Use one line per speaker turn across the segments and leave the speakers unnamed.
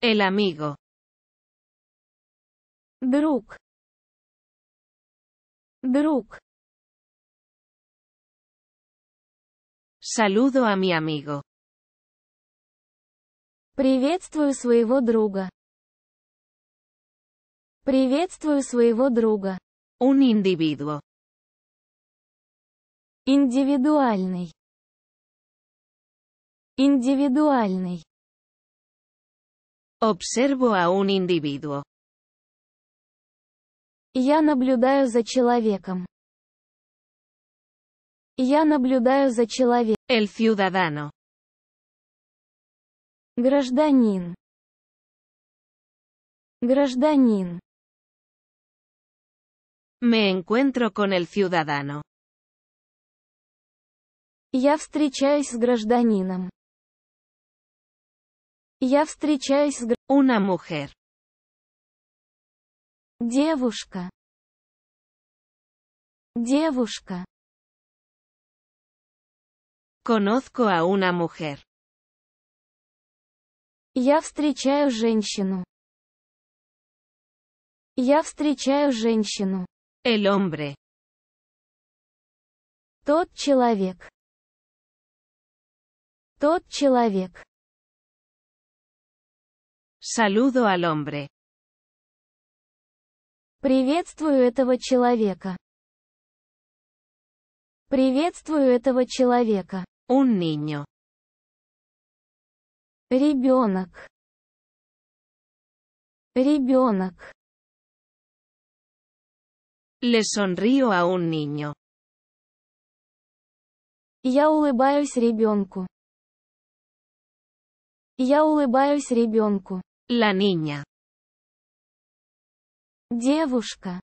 El amigo. Друг. Друг. Saludo a mi amigo. Приветствую своего друга. Приветствую своего друга. Un individuo. Индивидуальный. Индивидуальный. Observo a un individuo. Я наблюдаю за человеком. Я наблюдаю за человеком. El ciudadano. Гражданин. Гражданин. Me encuentro con el ciudadano. Я встречаюсь с гражданином. Я встречаюсь с una mujer. Девушка. Девушка. Conozco a una mujer. Я встречаю женщину. Я встречаю женщину. El hombre. Тот человек. Тот человек. Saludo al hombre. Приветствую этого человека. Приветствую этого человека. Un niño. Ребенок. Ребенок. Le sonrío a un niño. Я улыбаюсь ребенку. Я улыбаюсь ребенку. La niña. Девушка.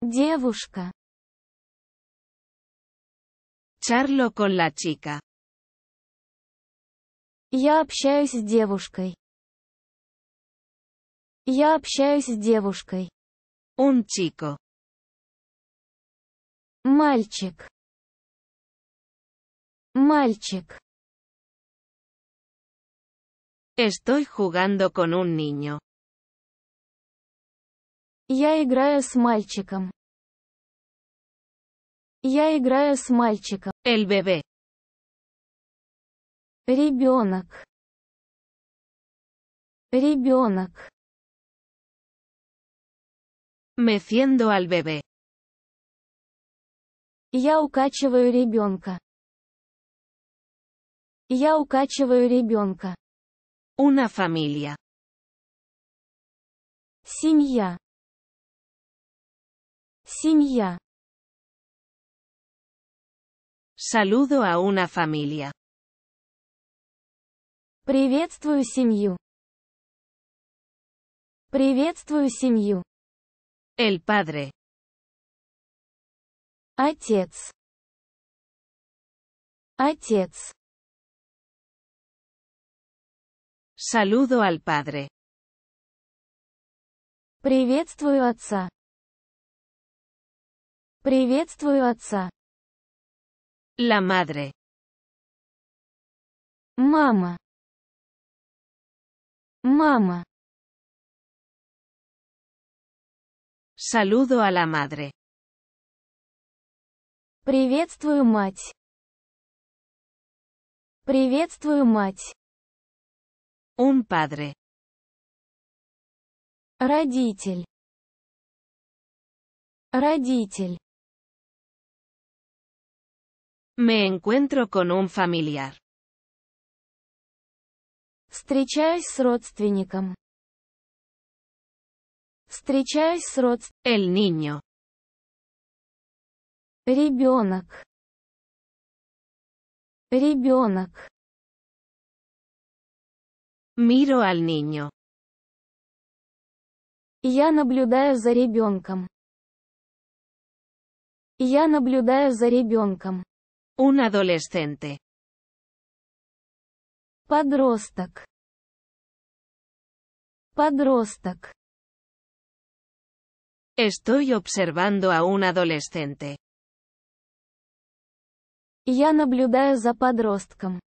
Девушка. Charlo con la chica. Я общаюсь с девушкой. Я общаюсь с девушкой. Un chico. Мальчик. Мальчик. Estoy jugando con un niño. Я играю с мальчиком. Я играю с мальчиком. El bebé. Ребенок. Ребенок. Meciendo al bebé. Я укачиваю ребенка. Я укачиваю ребенка. Una familia. Семья. Семья. Saludo a una familia. Приветствую семью. Приветствую семью. El padre. Отец. Отец. Saludo al padre. Приветствую отца. Приветствую отца. La madre. Мама. Мама. Saludo a la madre. Приветствую мать. Приветствую мать. Un padre. Родитель. Родитель. Me encuentro con un familiar. Встречаюсь с родственником. Встречаюсь с родственником. El niño. Ребенок. Ребенок. Miro al niño. Я наблюдаю за ребенком. Я наблюдаю за ребенком. Un adolescente. Подросток. Подросток. Estoy observando a un adolescente. Я наблюдаю за подростком.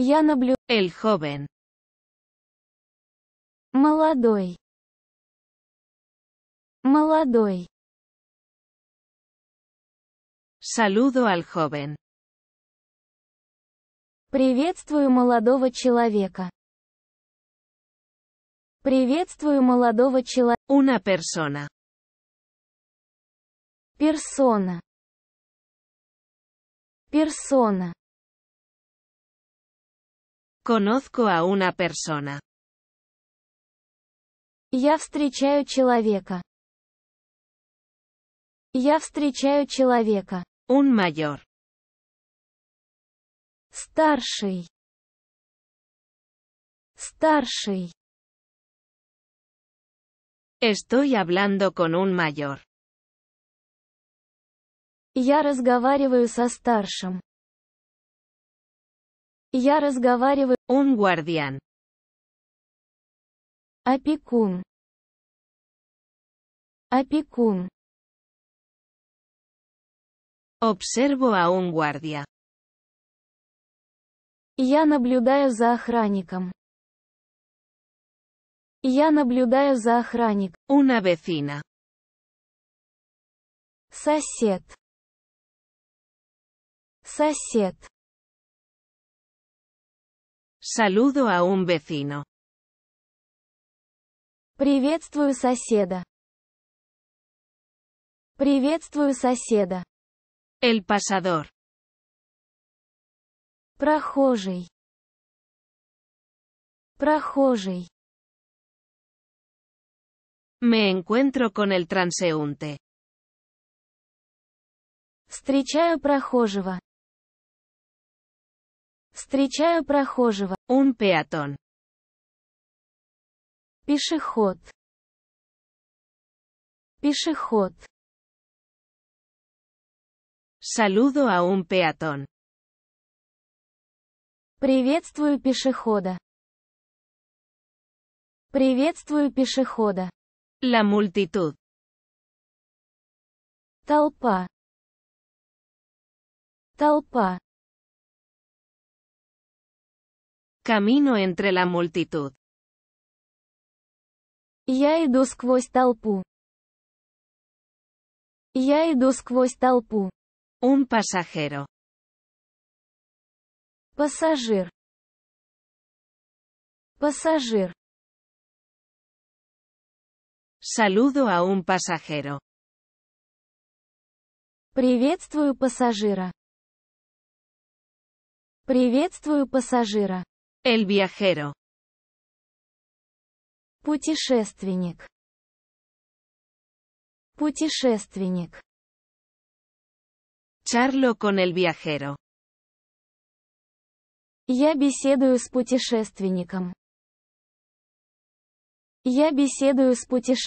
Я наблю... El joven. Молодой. Молодой. Saludo al joven. Приветствую молодого человека. Приветствую молодого человека. Una persona. Персона. Персона. Conozco a una persona. Я встречаю человека. Я встречаю человека. Un mayor. Старший. Старший. Estoy hablando con un mayor. Я разговариваю со старшим. Я разговариваю. Un guardián. Опекун. Опекун. Observo a un guardia. Я наблюдаю за охранником. Я наблюдаю за охранник. Una vecina. Сосед. Сосед. Saludo a un vecino. Приветствую соседа. Приветствую соседа. El pasador. Прохожий. Прохожий. Me encuentro con el transeúnte. Встречаю прохожего. Встречаю прохожего. Un peatón. Пешеход. Пешеход. Saludo a un peatón. Приветствую пешехода. Приветствую пешехода. La multitud. Толпа. Толпа. Camino entre la multitud. Я иду сквозь толпу. Я иду сквозь толпу. Un pasajero. Пассажир. Пассажир. Saludo a un pasajero. Приветствую пассажира. Приветствую пассажира. El viajero. Путешественник. Путешественник. Charlo con el viajero. Я беседую с путешественником. Я беседую с путешественником.